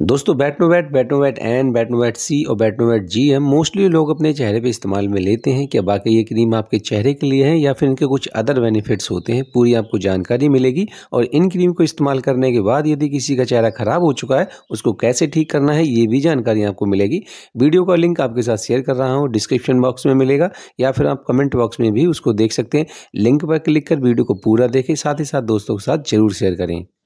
दोस्तों बैटनोवैट बैटनोवेट एन बैटनोवैट सी और बैटनोवैट जी हम मोस्टली लोग अपने चेहरे पे इस्तेमाल में लेते हैं क्या बाकी ये क्रीम आपके चेहरे के लिए है या फिर इनके कुछ अदर बेनिफिट्स होते हैं पूरी आपको जानकारी मिलेगी और इन क्रीम को इस्तेमाल करने के बाद यदि किसी का चेहरा ख़राब हो चुका है उसको कैसे ठीक करना है ये भी जानकारी आपको मिलेगी वीडियो का लिंक आपके साथ शेयर कर रहा हूँ डिस्क्रिप्शन बॉक्स में मिलेगा या फिर आप कमेंट बॉक्स में भी उसको देख सकते हैं लिंक पर क्लिक कर वीडियो को पूरा देखें साथ ही साथ दोस्तों के साथ जरूर शेयर करें